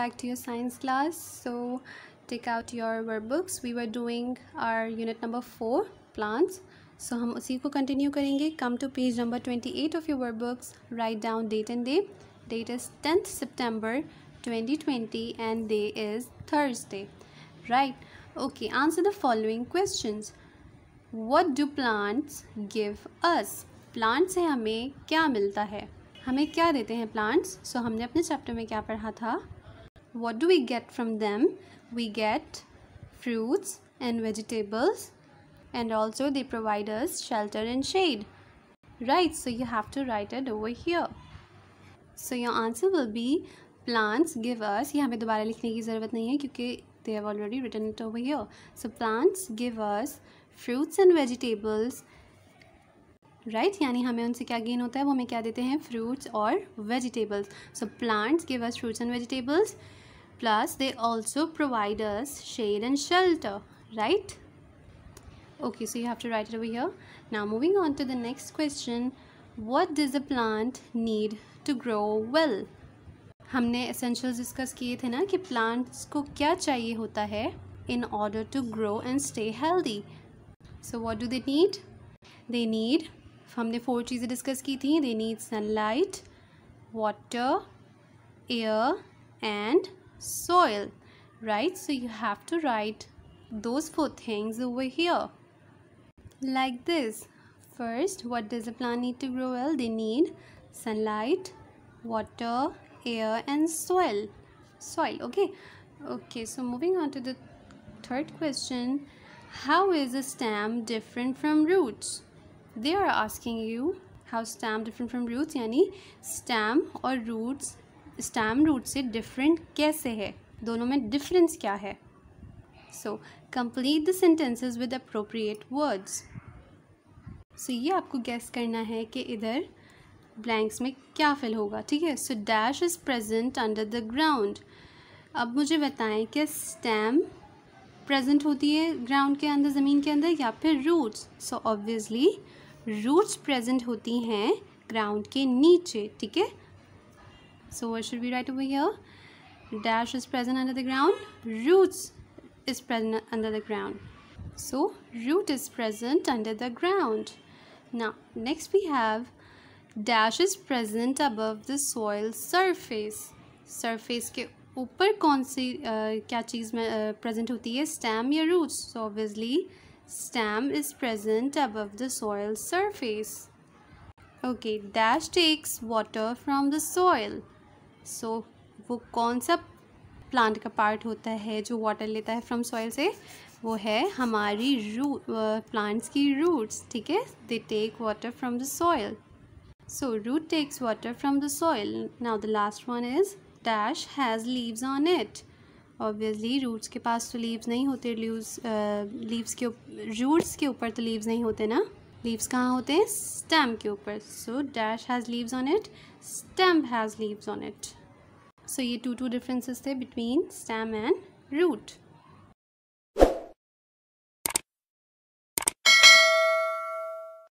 back to your science class so take out your workbooks we were doing our unit number four plants so so, हम उसी को continue करेंगे come to page number twenty eight of your work books write down date and day date is tenth September twenty twenty and day is Thursday right okay answer the following questions what do plants give us plant से हमें क्या मिलता है हमें क्या देते हैं plants so so, हमने अपने चैप्टर में क्या पढ़ा था what do we get from them? We get fruits and vegetables and also they provide us shelter and shade. Right, so you have to write it over here. So your answer will be plants give us, they have already written it over here. So plants give us fruits and vegetables right right? यानी हमें उनसे क्या gain होता है वो हमें क्या देते हैं फ्रूट्स और vegetables so plants give us fruits and vegetables plus they also provide us shade and shelter right okay so you have to write it over here now moving on to the next question what does a plant need to grow well हमने essentials discuss किए थे ना कि plants को क्या चाहिए होता है in order to grow and stay healthy so what do they need they need हमने फोर चीज़ें डिस्कस की थी they need sunlight water air and soil right so you have to write those four things over here like this first what does a plant need to grow well they need sunlight water air and soil soil okay okay so moving on to the third question how is a stem different from roots they are asking you how stem different from roots यानी stem और roots stem root से different कैसे है दोनों में difference क्या है so complete the sentences with appropriate words so ये आपको गैस करना है कि इधर ब्लैंक्स में क्या फिल होगा ठीक है so dash is present under the ground अब मुझे बताएं कि स्टैम प्रजेंट होती है ग्राउंड के अंदर ज़मीन के अंदर या फिर roots so obviously roots present होती हैं ग्राउंड के नीचे ठीक है so what should be write over dash is present under the ground roots is present under the ground so root is present under the ground ना next we have dash is present above the soil surface surface के ऊपर कौन सी uh, क्या चीज़ में present uh, होती है stem या roots obviously stem is present above the soil surface. Okay, dash takes water from the soil. So, वो कौन सा plant का part होता है जो water लेता है from soil से वो है हमारी रूट plants की roots ठीक They take water from the soil. so root takes water from the soil now the last one is dash has leaves on it obviously roots के पास तो लीव्स नहीं होते लीव्स लीव्स uh, के roots के ऊपर तो लीव्स नहीं होते ना लीव्स कहाँ होते हैं स्टेम के ऊपर so dash has leaves on it stem has leaves on it so ये टू टू डिफरेंसेस थे बिटवीन स्टेम एंड रूट